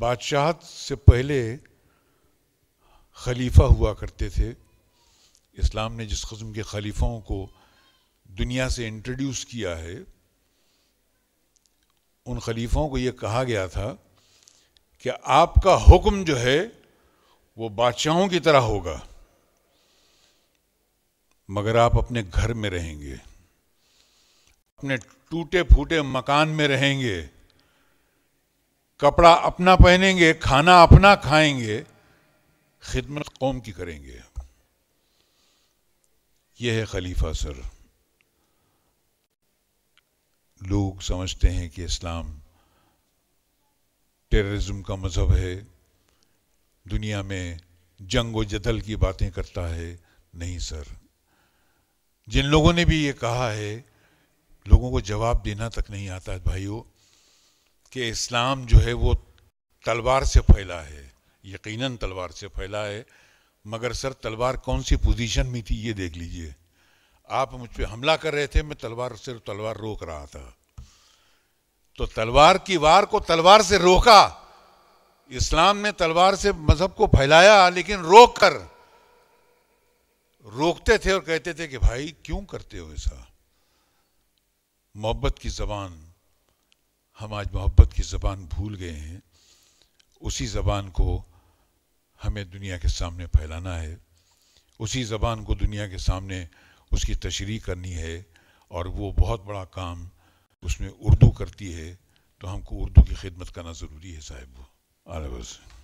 बादशाहत से पहले खलीफा हुआ करते थे इस्लाम ने जिस कस्म के खलीफाओं को दुनिया से इंट्रोड्यूस किया है उन खलीफाओं को यह कहा गया था कि आपका हुक्म जो है वो बादशाहों की तरह होगा मगर आप अपने घर में रहेंगे अपने टूटे फूटे मकान में रहेंगे कपड़ा अपना पहनेंगे खाना अपना खाएंगे खिदमत कौम की करेंगे यह है खलीफा सर लोग समझते हैं कि इस्लाम टेररिज्म का मज़हब है दुनिया में जंग व जदल की बातें करता है नहीं सर जिन लोगों ने भी ये कहा है लोगों को जवाब देना तक नहीं आता भाइयों कि इस्लाम जो है वो तलवार से फैला है यकीनन तलवार से फैला है मगर सर तलवार कौन सी पोजीशन में थी ये देख लीजिए आप मुझ पर हमला कर रहे थे मैं तलवार से तलवार रोक रहा था तो तलवार की वार को तलवार से रोका इस्लाम ने तलवार से मजहब को फैलाया लेकिन रोक कर रोकते थे और कहते थे कि भाई क्यों करते हो ऐसा मोहब्बत की जबान हम आज मोहब्बत की ज़बान भूल गए हैं उसी ज़बान को हमें दुनिया के सामने फैलाना है उसी ज़बान को दुनिया के सामने उसकी तशरी करनी है और वो बहुत बड़ा काम उसमें उर्दू करती है तो हमको उर्दू की खिदमत करना ज़रूरी है साहिब आ